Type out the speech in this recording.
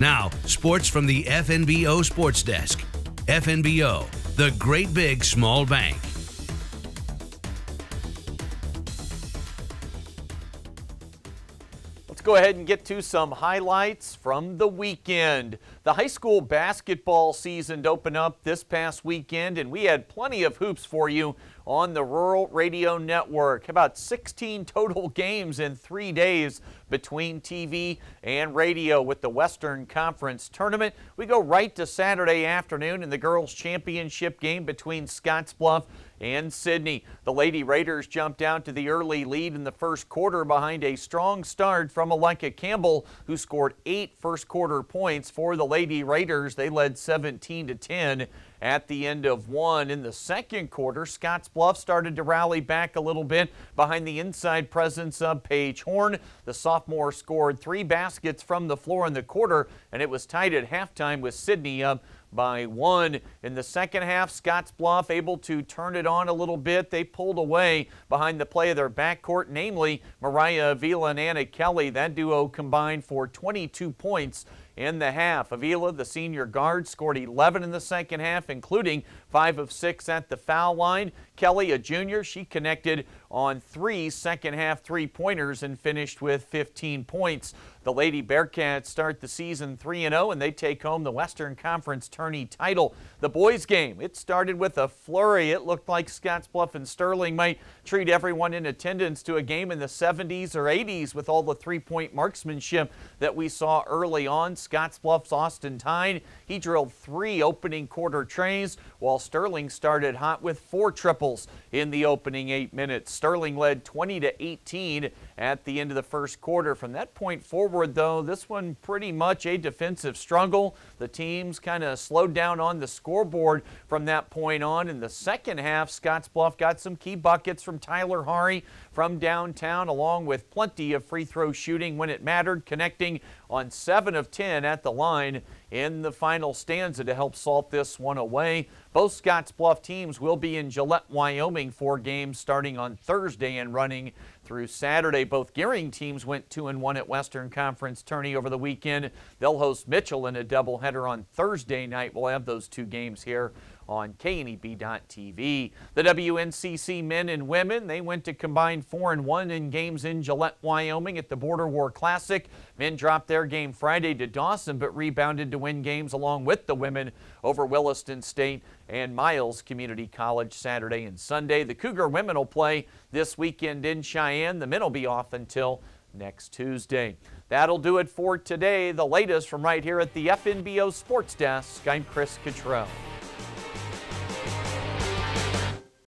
Now, sports from the FNBO Sports Desk. FNBO, the great big small bank. Let's go ahead and get to some highlights from the weekend. The high school basketball season opened up this past weekend, and we had plenty of hoops for you on the Rural Radio Network. About 16 total games in three days between TV and radio with the Western Conference Tournament. We go right to Saturday afternoon in the girls' championship game between Scottsbluff and Sydney. The Lady Raiders jumped out to the early lead in the first quarter behind a strong start from Aleka Campbell, who scored eight first quarter points for the Lady Raiders. They led 17 to 10 at the end of one. In the second quarter, Scottsbluff started to rally back a little bit behind the inside presence of Paige Horn. The sophomore scored three baskets from the floor in the quarter, and it was tied at halftime with Sydney up by one. In the second half, Scottsbluff able to turn it on a little bit. They pulled away behind the play of their backcourt, namely Mariah Avila and Anna Kelly. That duo combined for 22 points in the half. Avila, the senior guard, scored 11 in the second half, including 5 of 6 at the foul line. Kelly, a junior, she connected on three second half three pointers and finished with 15 points. The Lady Bearcats start the season 3 0 and they take home the Western Conference tourney title. The boys game, it started with a flurry. It looked like Scottsbluff and Sterling might treat everyone in attendance to a game in the 70s or 80s with all the three point marksmanship that we saw early on. Scottsbluff's Austin Tyne, he drilled three opening quarter trains while Sterling started hot with four triple Rebels in the opening eight minutes. Sterling led 20 to 18 at the end of the first quarter. From that point forward, though, this one pretty much a defensive struggle. The teams kind of slowed down on the scoreboard from that point on. In the second half, Scottsbluff got some key buckets from Tyler Hari from downtown, along with plenty of free throw shooting when it mattered, connecting on 7 of 10 at the line in the final stanza to help salt this one away. Both Scottsbluff teams will be in Gillette Wyoming. Four games starting on Thursday and running through Saturday. Both Gearing teams went 2 and 1 at Western Conference tourney over the weekend. They'll host Mitchell in a doubleheader on Thursday night. We'll have those two games here on KNEB.TV. The WNCC men and women, they went to combined 4 and 1 in games in Gillette, Wyoming at the Border War Classic. Men dropped their game Friday to Dawson but rebounded to win games along with the women over Williston State and Miles Community College Saturday and Sunday. The Cougar women will play this weekend in Cheyenne and the men will be off until next Tuesday. That'll do it for today. The latest from right here at the FNBO Sports Desk, I'm Chris Cottrell.